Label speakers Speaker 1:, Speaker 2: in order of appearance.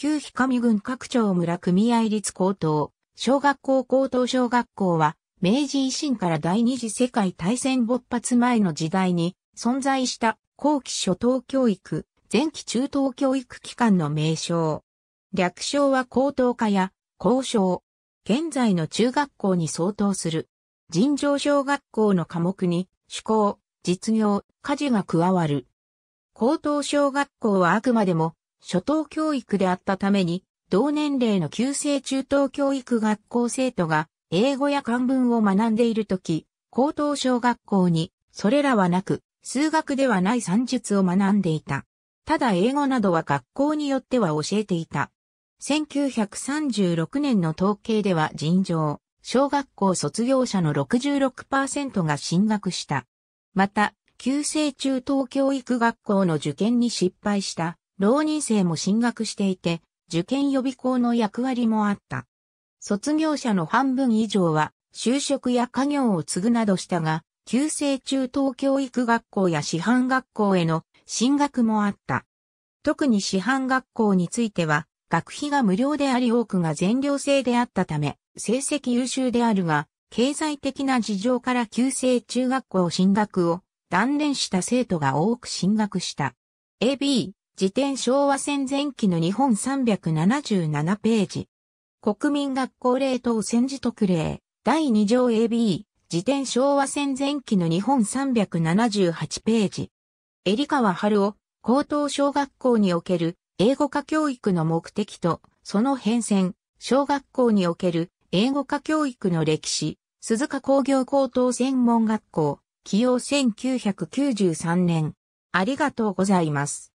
Speaker 1: 旧氷上郡各町村組合立高等、小学校高等
Speaker 2: 小学校は、明治維新から第二次世界大戦勃発前の時代に存在した後期初等教育、前期中等教育機関の名称。略称は高等科や高校。現在の中学校に相当する。尋常小学校の科目に、趣向、実業、家事が加わる。高等小学校はあくまでも初等教育であったために、同年齢の旧制中等教育学校生徒が英語や漢文を学んでいるとき、高等小学校にそれらはなく、数学ではない算術を学んでいた。ただ英語などは学校によっては教えていた。1936年の統計では尋常、小学校卒業者の66%が進学した。また、旧制中等教育学校の受験に失敗した浪人生も進学していて、受験予備校の役割もあった。卒業者の半分以上は、就職や家業を継ぐなどしたが、旧制中等教育学校や師範学校への進学もあった。特に師範学校については、学費が無料であり多くが全寮制であったため、成績優秀であるが、経済的な事情から旧制中学校進学を断念した生徒が多く進学した。AB、辞典昭和戦前期の日本377ページ。国民学校令等戦時特例、第2条 AB、辞典昭和戦前期の日本378ページ。エリカワ春夫、高等小学校における英語化教育の目的と、その変遷、小学校における英語化教育の歴史、鈴鹿工業高等専門学校、起用1993
Speaker 1: 年。ありがとうございます。